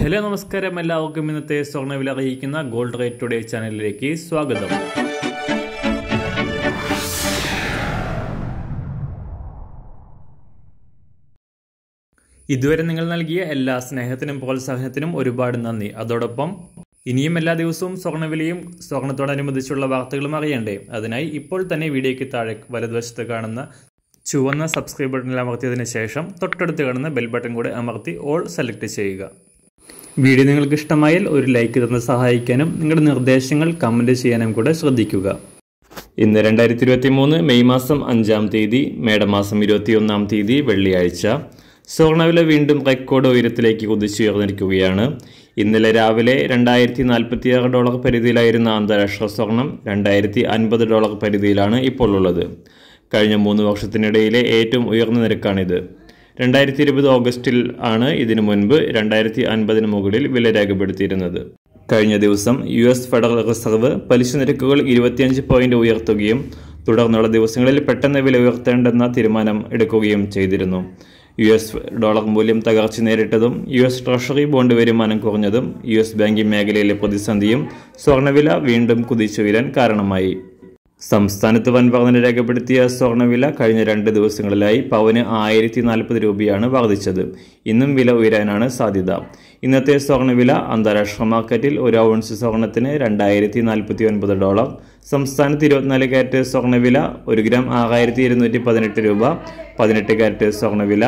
hello നമസ്കാരം എല്ലാവർക്കും ഇന്നത്തെ സ്വർണ്ണവില അറിയിക്കുന്ന ഗോൾഡ് റേറ്റ് ടുഡേ ചാനലിലേക്ക് സ്വാഗതം ഇതുവരെ നിങ്ങൾ നൽകിയ എല്ലാ സ്നേഹത്തിനും പ്രോത്സാഹനത്തിനും ഒരുപാട് നന്ദി അതോടൊപ്പം ഇനിയും എല്ലാ ദിവസവും സ്വർണ്ണവിലയും സ്വർണത്തോടനുബന്ധിച്ചുള്ള വാർത്തകളും അറിയണ്ടേ അതിനായി ഇപ്പോൾ തന്നെ വീഡിയോയ്ക്ക് താഴെ വലതുവശത്ത് കാണുന്ന ചുവന്ന സബ്സ്ക്രൈബ് ബട്ടണിൽ അമർത്തിയതിനു ശേഷം തൊട്ടടുത്ത് കാണുന്ന ബെൽ ബട്ടൺ കൂടെ അമർത്തി ഓൾ സെലക്ട് ചെയ്യുക വീഡിയോ നിങ്ങൾക്ക് ഇഷ്ടമായാൽ ഒരു ലൈക്ക് തന്നെ സഹായിക്കാനും നിങ്ങളുടെ നിർദ്ദേശങ്ങൾ കമൻറ്റ് ചെയ്യാനും കൂടെ ശ്രദ്ധിക്കുക ഇന്ന് രണ്ടായിരത്തി ഇരുപത്തി മൂന്ന് മെയ് മാസം അഞ്ചാം തീയതി മേടമാസം ഇരുപത്തിയൊന്നാം തീയതി വെള്ളിയാഴ്ച സ്വർണ്ണവില വീണ്ടും റെക്കോർഡ് ഉയരത്തിലേക്ക് കുതിച്ചുയർന്നിരിക്കുകയാണ് ഇന്നലെ രാവിലെ രണ്ടായിരത്തി നാൽപ്പത്തി ആറ് ഡോളർ പരിധിയിലായിരുന്ന അന്താരാഷ്ട്ര സ്വർണം രണ്ടായിരത്തി അൻപത് ഡോളർ പരിധിയിലാണ് ഇപ്പോൾ ഉള്ളത് കഴിഞ്ഞ മൂന്ന് വർഷത്തിനിടയിലെ ഏറ്റവും ഉയർന്ന നിരക്കാണിത് രണ്ടായിരത്തി ഇരുപത് ഓഗസ്റ്റിൽ ആണ് ഇതിനു മുൻപ് രണ്ടായിരത്തി അൻപതിന് മുകളിൽ വില രേഖപ്പെടുത്തിയിരുന്നത് കഴിഞ്ഞ ദിവസം യു എസ് ഫെഡറൽ റിസർവ് പലിശ നിരക്കുകൾ ഇരുപത്തിയഞ്ച് പോയിന്റ് ഉയർത്തുകയും തുടർന്നുള്ള ദിവസങ്ങളിൽ പെട്ടെന്ന് വില ഉയർത്തേണ്ടെന്ന തീരുമാനം എടുക്കുകയും ചെയ്തിരുന്നു യു എസ് ഡോളർ മൂല്യം തകർച്ച നേരിട്ടതും യു എസ് ട്രഷറി ബോണ്ട് വരുമാനം കുറഞ്ഞതും യു എസ് ബാങ്കിംഗ് മേഖലയിലെ പ്രതിസന്ധിയും സ്വർണ്ണവില വീണ്ടും കുതിച്ചുയരാൻ കാരണമായി സംസ്ഥാനത്ത് വൻ രേഖപ്പെടുത്തിയ സ്വർണ്ണവില കഴിഞ്ഞ രണ്ട് ദിവസങ്ങളിലായി പവന് ആയിരത്തി നാൽപ്പത് രൂപയാണ് വർദ്ധിച്ചത് ഇന്നും വില ഉയരാനാണ് സാധ്യത ഇന്നത്തെ സ്വർണ്ണവില അന്താരാഷ്ട്ര മാർക്കറ്റിൽ ഒരു ഔൺസ് സ്വർണത്തിന് രണ്ടായിരത്തി നാൽപ്പത്തി ഒൻപത് ഡോളർ സംസ്ഥാനത്ത് ഇരുപത്തിനാല് കാരറ്റ് സ്വർണ്ണവില ഒരു ഗ്രാം ആറായിരത്തി ഇരുന്നൂറ്റി പതിനെട്ട് രൂപ പതിനെട്ട് കാരറ്റ് സ്വർണ്ണവില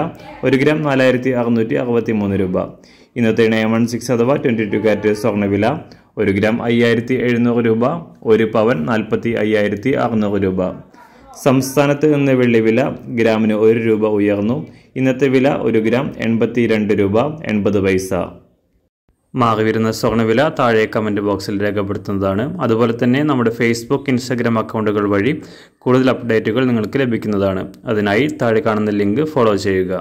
ഒരു ഗ്രാം നാലായിരത്തി അറുന്നൂറ്റി അറുപത്തി മൂന്ന് രൂപ ഇന്നത്തെ നയൻ വൺ സിക്സ് അഥവാ ട്വൻറ്റി ടു കാരറ്റ് സ്വർണ്ണവില ഒരു ഗ്രാം അയ്യായിരത്തി എഴുന്നൂറ് രൂപ ഒരു പവൻ നാൽപ്പത്തി അയ്യായിരത്തി അറുന്നൂറ് രൂപ സംസ്ഥാനത്ത് നിന്ന് വെള്ളി വില ഗ്രാമിന് ഒരു രൂപ ഉയർന്നു ഇന്നത്തെ വില ഒരു ഗ്രാം എൺപത്തി രണ്ട് രൂപ എൺപത് പൈസ മാറി വരുന്ന സ്വർണ്ണവില താഴെ കമൻറ്റ് ബോക്സിൽ രേഖപ്പെടുത്തുന്നതാണ് അതുപോലെ തന്നെ നമ്മുടെ ഫേസ്ബുക്ക് ഇൻസ്റ്റാഗ്രാം അക്കൗണ്ടുകൾ വഴി കൂടുതൽ അപ്ഡേറ്റുകൾ നിങ്ങൾക്ക് ലഭിക്കുന്നതാണ് അതിനായി താഴെ കാണുന്ന ലിങ്ക് ഫോളോ ചെയ്യുക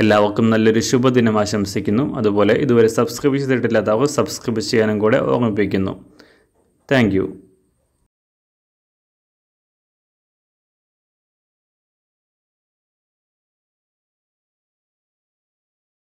എല്ലാവർക്കും നല്ലൊരു ശുഭദിനം ആശംസിക്കുന്നു അതുപോലെ ഇതുവരെ സബ്സ്ക്രൈബ് ചെയ്തിട്ടില്ലാത്തവർ സബ്സ്ക്രൈബ് ചെയ്യാനും കൂടെ ഓർമ്മിപ്പിക്കുന്നു താങ്ക്